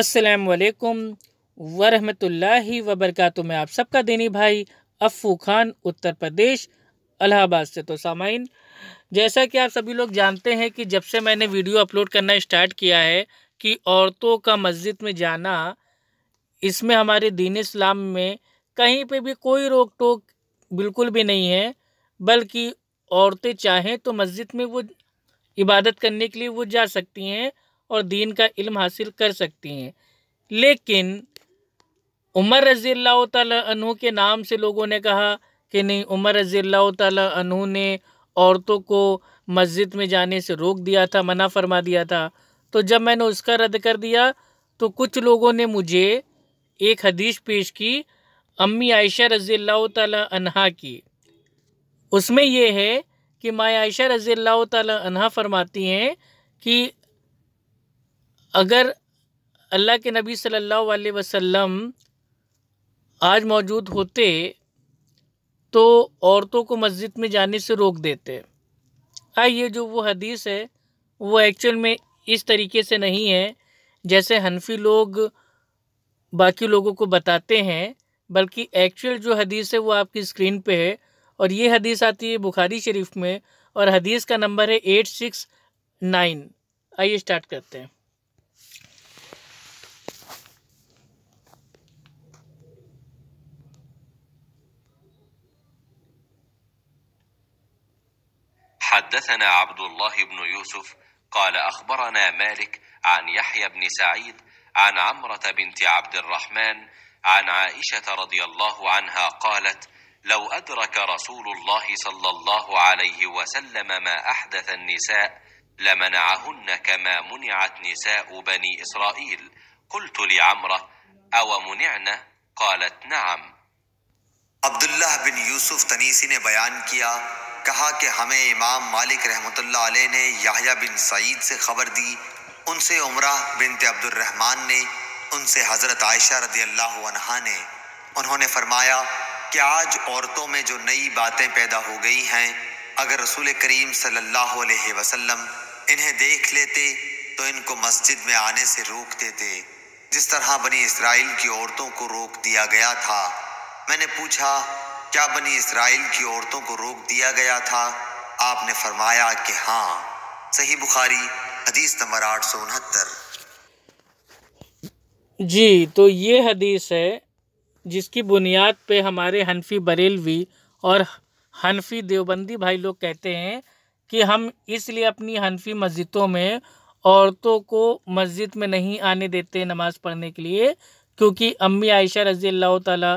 असलकम वरहमतुल्लाहि वबरकत मैं आप सबका दीनी भाई अफ़ू खान उत्तर प्रदेश अलाहाबाद से तो सामाइन जैसा कि आप सभी लोग जानते हैं कि जब से मैंने वीडियो अपलोड करना स्टार्ट किया है कि औरतों का मस्जिद में जाना इसमें हमारे दीन इस्लाम में कहीं पे भी कोई रोक टोक बिल्कुल भी नहीं है बल्कि औरतें चाहें तो मस्जिद में वो इबादत करने के लिए वो जा सकती हैं और दीन का इल्म हासिल कर सकती हैं लेकिन उमर रज़ी अल्लाह के नाम से लोगों ने कहा कि नहीं उमर रज़ी अल्लाह तु ने औरतों को मस्जिद में जाने से रोक दिया था मना फरमा दिया था तो जब मैंने उसका रद्द कर दिया तो कुछ लोगों ने मुझे एक हदीस पेश की अम्मी आयशा रज़ी अल्लाह की उसमें यह है कि माँ आयशा रज़ी अल्लाह तरमाती फरमाती हैं कि अगर अल्लाह के नबी सल्लल्लाहु अलैहि वसल्लम आज मौजूद होते तो औरतों को मस्जिद में जाने से रोक देते आइए जो वो हदीस है वो एक्चुअल में इस तरीके से नहीं है जैसे हनफी लोग बाकी लोगों को बताते हैं बल्कि एक्चुअल जो हदीस है वो आपकी स्क्रीन पे है और ये हदीस आती है बुखारी शरीफ में और हदीस का नंबर है एट सिक्स नाइन आइए स्टार्ट करते हैं حدثنا عبد الله بن يوسف قال أخبرنا مالك عن يحيى بن سعيد عن عمرة بنت عبد الرحمن عن عائشة رضي الله عنها قالت لو أدرك رسول الله صلى الله عليه وسلم ما أحدث النساء لمنعهن كما منعت نساء بني إسرائيل قلت لعمرة أو منعنا قالت نعم عبد الله بن يوسف تنيسي نے بيان کیا कहा कि हमें इमाम मालिक रहमत ने याहिया बिन सईद से खबर दी उनसे उमरा बिनत अब्दुलरहमान ने उनसे हज़रत आयशा रदी अल्लाह ने उन्होंने फरमाया कि आज औरतों में जो नई बातें पैदा हो गई हैं अगर रसूल करीम सल्लल्लाहु अलैहि वसल्लम इन्हें देख लेते तो इनको मस्जिद में आने से रोक देते जिस तरह बनी इसराइल की औरतों को रोक दिया गया था मैंने पूछा क्या बनी इसराइल की औरतों को रोक दिया गया था आपने फरमाया कि हाँ सही बुखारी हदीस नंबर आठ सौ उनहत्तर जी तो ये हदीस है जिसकी बुनियाद पे हमारे हनफी बरेलवी और हनफी देवबंदी भाई लोग कहते हैं कि हम इसलिए अपनी हनफी मस्जिदों में औरतों को मस्जिद में नहीं आने देते नमाज़ पढ़ने के लिए क्योंकि अम्मी आयशा रज़ी अल्लाह ताली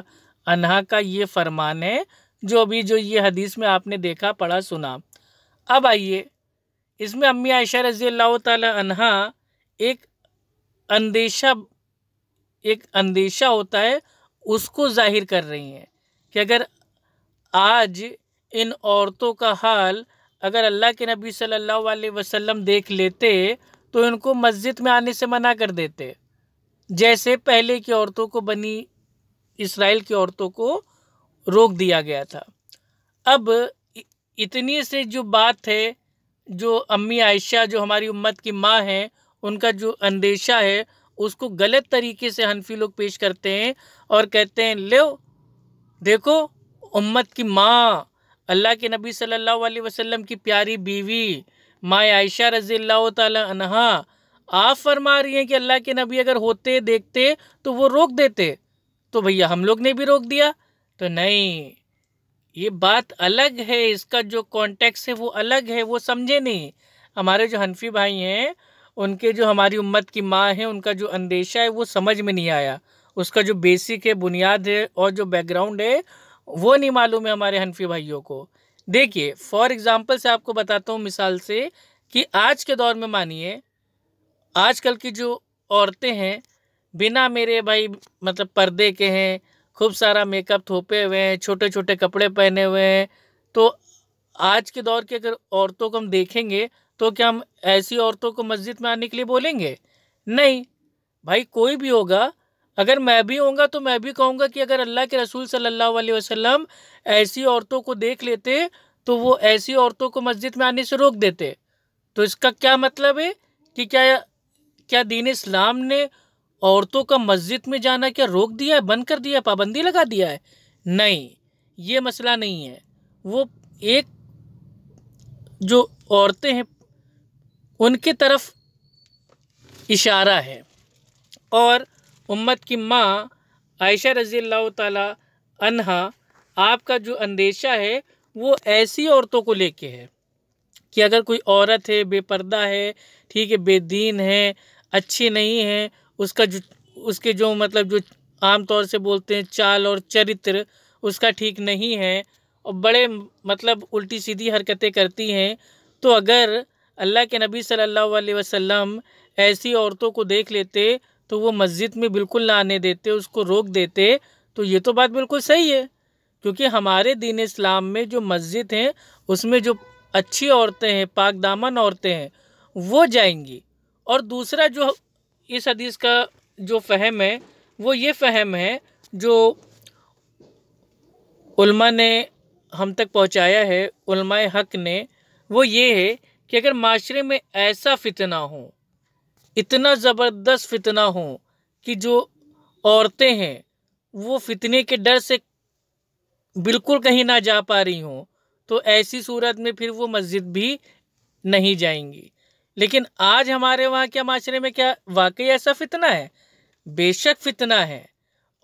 अनहा का ये फरमान है जो अभी जो ये हदीस में आपने देखा पढ़ा सुना अब आइए इसमें अम्मी आयशा रजी अल्लाह तहा एक अंदेशा एक अंदेशा होता है उसको जाहिर कर रही हैं कि अगर आज इन औरतों का हाल अगर अल्लाह के नबी सल्लल्लाहु अलैहि वसल्लम देख लेते तो इनको मस्जिद में आने से मना कर देते जैसे पहले की औरतों को बनी इसराइल की औरतों को रोक दिया गया था अब इतनी से जो बात है जो अम्मी आयशा जो हमारी उम्मत की माँ हैं उनका जो अंदेशा है उसको गलत तरीके से हनफी लोग पेश करते हैं और कहते हैं ले देखो उम्मत की माँ अल्लाह के नबी सल्लल्लाहु अलैहि वसल्लम की प्यारी बीवी माँ आयशा रज़ी अल्लाह आप फरमा रही हैं कि अल्लाह के नबी अगर होते देखते तो वो रोक देते तो भैया हम लोग ने भी रोक दिया तो नहीं ये बात अलग है इसका जो कॉन्टेक्स है वो अलग है वो समझे नहीं हमारे जो हनफी भाई हैं उनके जो हमारी उम्मत की माँ है उनका जो अंदेशा है वो समझ में नहीं आया उसका जो बेसिक है बुनियाद है और जो बैकग्राउंड है वो नहीं मालूम है हमारे हनफी भाइयों को देखिए फॉर एग्ज़ाम्पल से आपको बताता हूँ मिसाल से कि आज के दौर में मानिए आजकल की जो औरतें हैं बिना मेरे भाई मतलब पर्दे के हैं खूब सारा मेकअप थोपे हुए हैं छोटे छोटे कपड़े पहने हुए हैं तो आज के दौर की अगर औरतों को हम देखेंगे तो क्या हम ऐसी औरतों को मस्जिद में आने के लिए बोलेंगे नहीं भाई कोई भी होगा अगर मैं भी होऊंगा तो मैं भी कहूँगा कि अगर अल्लाह के रसूल सल्लल्लाहु अलैहि वसल्लम ऐसी औरतों को देख लेते तो वो ऐसी औरतों को मस्जिद में आने से रोक देते तो इसका क्या मतलब है कि क्या क्या दीन इस्लाम ने औरतों का मस्जिद में जाना क्या रोक दिया है बंद कर दिया है पाबंदी लगा दिया है नहीं ये मसला नहीं है वो एक जो औरतें हैं उनके तरफ इशारा है और उम्मत की माँ आयशा रज़ी ताला अनहा आपका जो अंदेशा है वो ऐसी औरतों को लेके है कि अगर कोई औरत है बेपर्दा है ठीक है बेदीन है अच्छी नहीं है उसका जो उसके जो मतलब जो आमतौर से बोलते हैं चाल और चरित्र उसका ठीक नहीं है और बड़े मतलब उल्टी सीधी हरकतें करती हैं तो अगर अल्लाह के नबी सल्लल्लाहु अलैहि वसल्लम ऐसी औरतों को देख लेते तो वो मस्जिद में बिल्कुल ना आने देते उसको रोक देते तो ये तो बात बिल्कुल सही है क्योंकि हमारे दीन इस्लाम में जो मस्जिद हैं उसमें जो अच्छी औरतें हैं पाक दामन औरतें हैं वो जाएंगी और दूसरा जो इस हदीस का जो फ़हम है वो ये फ़हम है जो उल्मा ने हम तक पहुंचाया है उल्मा हक ने वो ये है कि अगर माशरे में ऐसा फितना हो इतना ज़बरदस्त फितना हो कि जो औरतें हैं वो फितने के डर से बिल्कुल कहीं ना जा पा रही हों तो ऐसी सूरत में फिर वो मस्जिद भी नहीं जाएंगी लेकिन आज हमारे वहाँ के माशरे में क्या वाकई ऐसा फितना है बेशक फितना है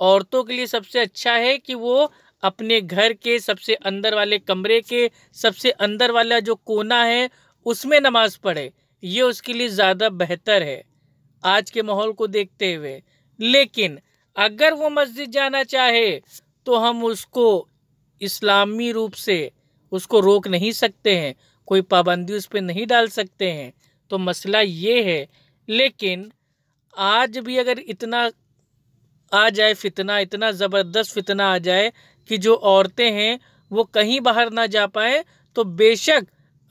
औरतों के लिए सबसे अच्छा है कि वो अपने घर के सबसे अंदर वाले कमरे के सबसे अंदर वाला जो कोना है उसमें नमाज पढ़े ये उसके लिए ज़्यादा बेहतर है आज के माहौल को देखते हुए लेकिन अगर वो मस्जिद जाना चाहे तो हम उसको इस्लामी रूप से उसको रोक नहीं सकते हैं कोई पाबंदी उस पर नहीं डाल सकते हैं तो मसला ये है लेकिन आज भी अगर इतना आ जाए फितना इतना ज़बरदस्त फितना आ जाए कि जो औरतें हैं वो कहीं बाहर ना जा पाए तो बेशक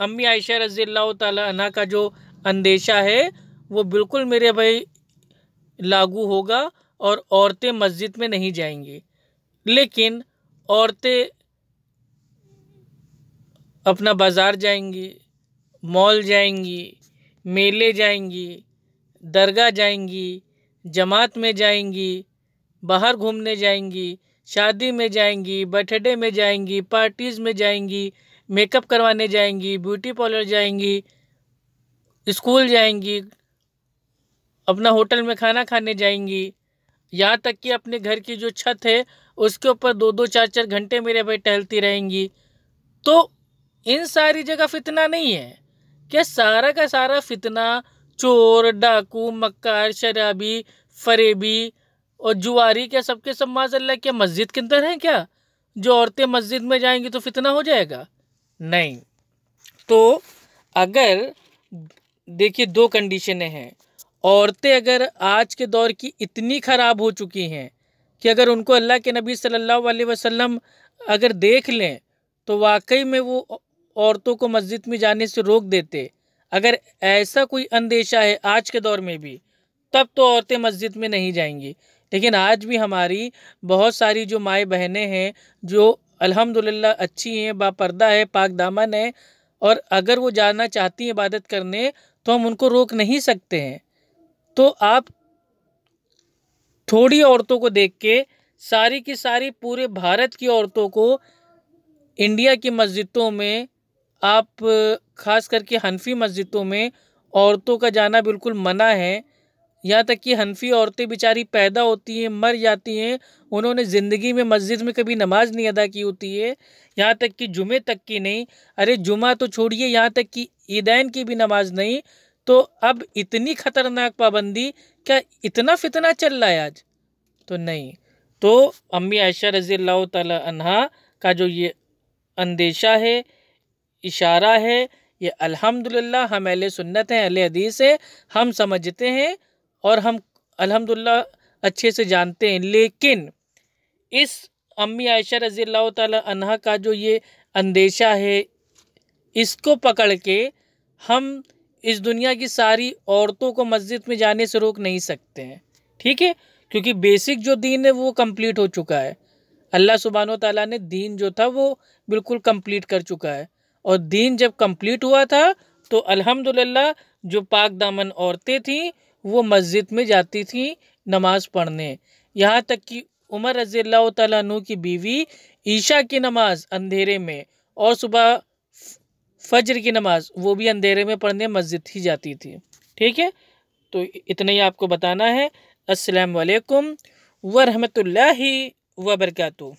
अम्मी आयशा रज़ी तला का जो अंदेशा है वो बिल्कुल मेरे भाई लागू होगा और औरतें मस्जिद में नहीं जाएंगी लेकिन औरतें अपना बाज़ार जाएंगी मॉल जाएंगी मेले जाएंगी दरगाह जाएंगी जमात में जाएंगी बाहर घूमने जाएंगी शादी में जाएंगी बर्थडे में जाएंगी पार्टीज़ में जाएंगी मेकअप करवाने जाएंगी ब्यूटी पार्लर जाएंगी स्कूल जाएंगी अपना होटल में खाना खाने जाएंगी यहाँ तक कि अपने घर की जो छत है उसके ऊपर दो दो चार चार घंटे मेरे भाई टहलती रहेंगी तो इन सारी जगह फितना नहीं है क्या सारा का सारा फितना चोर डाकू मक्कार शराबी फरेबी और जुआरी क्या सबके सब माजल्ला क्या मस्जिद के अंदर हैं क्या जो औरतें मस्जिद में जाएंगी तो फितना हो जाएगा नहीं तो अगर देखिए दो कंडीशनें हैं औरतें अगर आज के दौर की इतनी ख़राब हो चुकी हैं कि अगर उनको अल्लाह के नबी सल्लल्लाहु अलैहि वसल्लम अगर देख लें तो वाकई में वो औरतों को मस्जिद में जाने से रोक देते अगर ऐसा कोई अंदेशा है आज के दौर में भी तब तो औरतें मस्जिद में नहीं जाएंगी लेकिन आज भी हमारी बहुत सारी जो माए बहनें हैं जो अल्हम्दुलिल्लाह अच्छी हैं बापर्दा है पाक दामन है और अगर वो जाना चाहती हैं इबादत करने तो हम उनको रोक नहीं सकते हैं तो आप थोड़ी औरतों को देख के सारी की सारी पूरे भारत की औरतों को इंडिया की मस्जिदों में आप ख़ास करके हनफी मस्जिदों में औरतों का जाना बिल्कुल मना है यहाँ तक कि हनफी औरतें बेचारी पैदा होती हैं मर जाती हैं उन्होंने ज़िंदगी में मस्जिद में कभी नमाज नहीं अदा की होती है यहाँ तक कि जुमे तक की नहीं अरे जुमा तो छोड़िए यहाँ तक कि ईदैन की भी नमाज नहीं तो अब इतनी ख़तरनाक पाबंदी क्या इतना फितना चल रहा है आज तो नहीं तो अम्मी आयशा रज़ी अल्लाह तहा का जो ये अंदेशा है इशारा है ये अल्हम्दुलिल्लाह हम अहल सुन्नत हैं अहल हदीस हैं हम समझते हैं और हम अल्हम्दुलिल्लाह अच्छे से जानते हैं लेकिन इस अम्मी आयशा रज़ी अल्लाह का जो ये अंदेशा है इसको पकड़ के हम इस दुनिया की सारी औरतों को मस्जिद में जाने से रोक नहीं सकते हैं ठीक है क्योंकि बेसिक जो दीन है वो कंप्लीट हो चुका है अल्लाह सुबहान तला ने दीन जो था वो बिल्कुल कंप्लीट कर चुका है और दिन जब कंप्लीट हुआ था तो अल्हम्दुलिल्लाह जो पाक दामन औरतें थीं वो मस्जिद में जाती थीं नमाज़ पढ़ने यहाँ तक कि उमर रज़ी तु की बीवी ईशा की नमाज़ अंधेरे में और सुबह फजर की नमाज़ वो भी अंधेरे में पढ़ने मस्जिद ही जाती थी ठीक है तो इतना ही आपको बताना है अस्सलाम वरहमत वरहमतुल्लाहि वबरकू